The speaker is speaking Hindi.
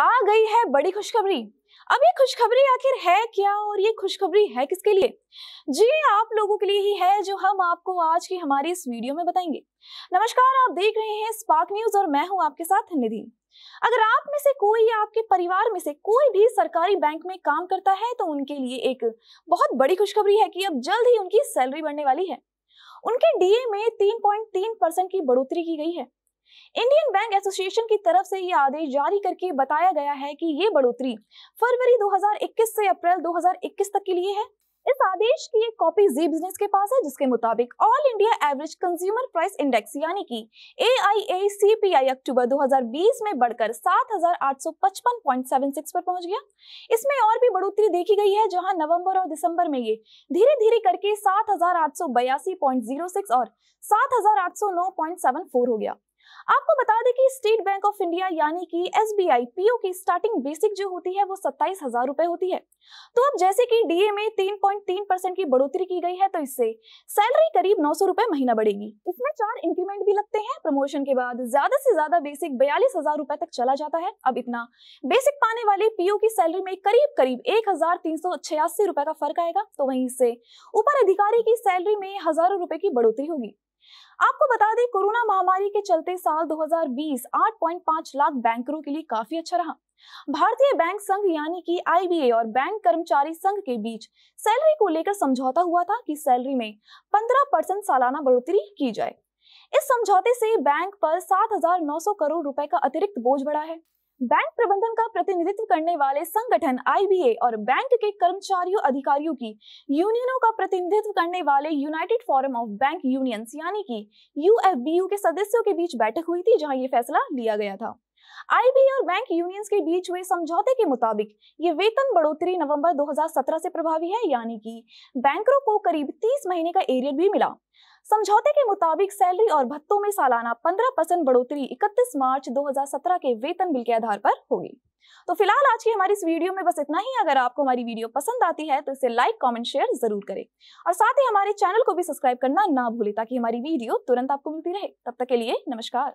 आ गई है बड़ी खुशखबरी अब ये खुशखबरी आखिर है क्या और ये खुशखबरी है किसके लिए जी आप लोगों के लिए ही है जो हम आपको आज की हमारी इस वीडियो में बताएंगे नमस्कार आप देख रहे हैं स्पार्क न्यूज और मैं हूँ आपके साथ निधि अगर आप में से कोई या आपके परिवार में से कोई भी सरकारी बैंक में काम करता है तो उनके लिए एक बहुत बड़ी खुशखबरी है कि अब जल्द ही उनकी सैलरी बढ़ने वाली है उनके डीए में 3.3 परसेंट की बढ़ोतरी की गई है इंडियन बैंक एसोसिएशन की तरफ से ये आदेश जारी करके बताया गया है कि ये बढ़ोतरी फरवरी 2021 से अप्रैल 2021 तक के लिए है इस आदेश की एक कॉपी जी बिजनेस के पास है जिसके मुताबिक all India average consumer price index यानी कि ए आई ए सी पी आई अक्टूबर 2020 में बढ़कर 7,855.76 पर पहुंच गया इसमें और भी बढ़ोतरी देखी गई है जहां नवंबर और दिसंबर में ये धीरे धीरे करके 7,882.06 और 7,809.74 हो गया आपको बता दें कि स्टेट बैंक ऑफ इंडिया यानी कि एस बी आई पीओ की स्टार्टिंग बेसिक जो होती है वो सत्ताईस हजार रुपए होती है तो अब जैसे कि डीए में तीन पॉइंट तीन परसेंट की बढ़ोतरी की गई है तो इससे सैलरी करीब नौ सौ रुपए महीना बढ़ेगी इसमें चार इंक्रीमेंट भी लगते हैं प्रमोशन के बाद ज्यादा से ज्यादा बेसिक बयालीस हजार रुपए तक चला जाता है अब इतना बेसिक पाने वाले पीओ की सैलरी में करीब करीब एक हजार तीन सौ छियासी रुपए का फर्क आएगा तो वहीं इससे ऊपर अधिकारी की सैलरी में हजारों रुपए की बढ़ोतरी होगी आपको बता दें कोरोना महामारी के चलते साल 2020 8.5 लाख बैंकरों के लिए काफी अच्छा रहा भारतीय बैंक संघ यानी कि आईबीए और बैंक कर्मचारी संघ के बीच सैलरी को लेकर समझौता हुआ था कि सैलरी में 15 परसेंट सालाना बढ़ोतरी की जाए इस समझौते से बैंक पर 7,900 करोड़ रुपए का अतिरिक्त बोझ बढ़ा है बैंक प्रबंधन का प्रतिनिधित्व करने वाले संगठन आईबीए और बैंक के कर्मचारियों अधिकारियों की यूनियनों का प्रतिनिधित्व करने वाले United Forum of Bank Unions यानी कि यूएफबीयू के सदस्यों के बीच बैठक हुई थी जहां ये फैसला लिया गया था आईबीए और बैंक यूनियंस के बीच हुए समझौते के मुताबिक ये वेतन बढ़ोतरी नवंबर 2017 से प्रभावी है यानी कि बैंकरों को करीब 30 महीने का एरियर भी मिला समझौते के मुताबिक सैलरी और भत्तों में सालाना 15 परसेंट बढ़ोतरी 31 मार्च 2017 के वेतन बिल के आधार पर होगी तो फिलहाल आज की हमारी इस वीडियो में बस इतना ही अगर आपको हमारी वीडियो पसंद आती है तो इसे लाइक कमेंट शेयर जरूर करें और साथ ही हमारे चैनल को भी सब्सक्राइब करना ना भूलें ताकि हमारी वीडियो तुरंत आपको मिलती रहे तब तक के लिए नमस्कार